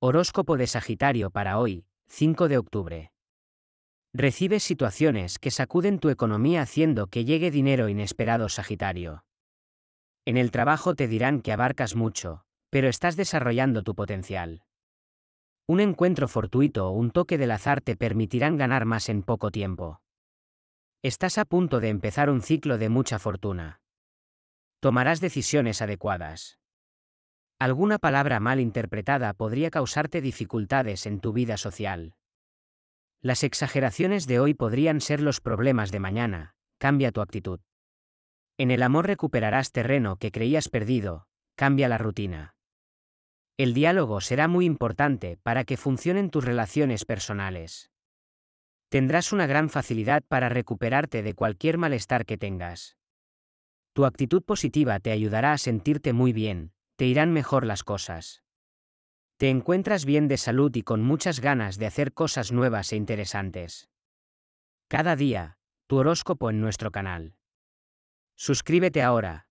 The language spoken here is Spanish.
Horóscopo de Sagitario para hoy, 5 de octubre. Recibes situaciones que sacuden tu economía haciendo que llegue dinero inesperado Sagitario. En el trabajo te dirán que abarcas mucho, pero estás desarrollando tu potencial. Un encuentro fortuito o un toque del azar te permitirán ganar más en poco tiempo. Estás a punto de empezar un ciclo de mucha fortuna. Tomarás decisiones adecuadas. Alguna palabra mal interpretada podría causarte dificultades en tu vida social. Las exageraciones de hoy podrían ser los problemas de mañana, cambia tu actitud. En el amor recuperarás terreno que creías perdido, cambia la rutina. El diálogo será muy importante para que funcionen tus relaciones personales. Tendrás una gran facilidad para recuperarte de cualquier malestar que tengas. Tu actitud positiva te ayudará a sentirte muy bien, te irán mejor las cosas. Te encuentras bien de salud y con muchas ganas de hacer cosas nuevas e interesantes. Cada día, tu horóscopo en nuestro canal. Suscríbete ahora,